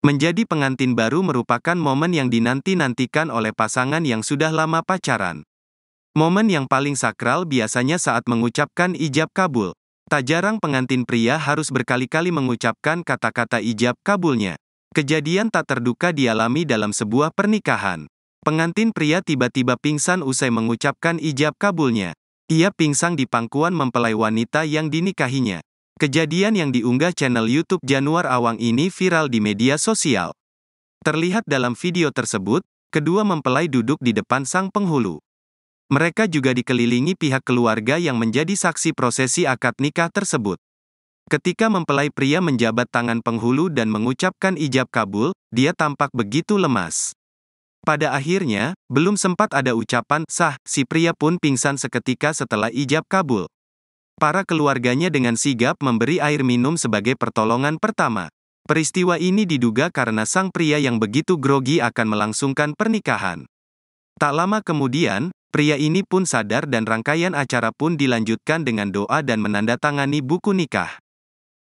Menjadi pengantin baru merupakan momen yang dinanti-nantikan oleh pasangan yang sudah lama pacaran. Momen yang paling sakral biasanya saat mengucapkan ijab kabul. Tak jarang pengantin pria harus berkali-kali mengucapkan kata-kata ijab kabulnya. Kejadian tak terduga dialami dalam sebuah pernikahan. Pengantin pria tiba-tiba pingsan usai mengucapkan ijab kabulnya. Ia pingsan di pangkuan mempelai wanita yang dinikahinya. Kejadian yang diunggah channel YouTube Januar Awang ini viral di media sosial. Terlihat dalam video tersebut, kedua mempelai duduk di depan sang penghulu. Mereka juga dikelilingi pihak keluarga yang menjadi saksi prosesi akad nikah tersebut. Ketika mempelai pria menjabat tangan penghulu dan mengucapkan ijab kabul, dia tampak begitu lemas. Pada akhirnya, belum sempat ada ucapan sah, si pria pun pingsan seketika setelah ijab kabul. Para keluarganya dengan sigap memberi air minum sebagai pertolongan pertama. Peristiwa ini diduga karena sang pria yang begitu grogi akan melangsungkan pernikahan. Tak lama kemudian, pria ini pun sadar dan rangkaian acara pun dilanjutkan dengan doa dan menandatangani buku nikah.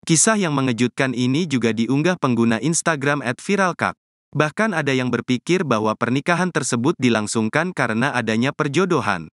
Kisah yang mengejutkan ini juga diunggah pengguna Instagram @viralkak. Bahkan ada yang berpikir bahwa pernikahan tersebut dilangsungkan karena adanya perjodohan.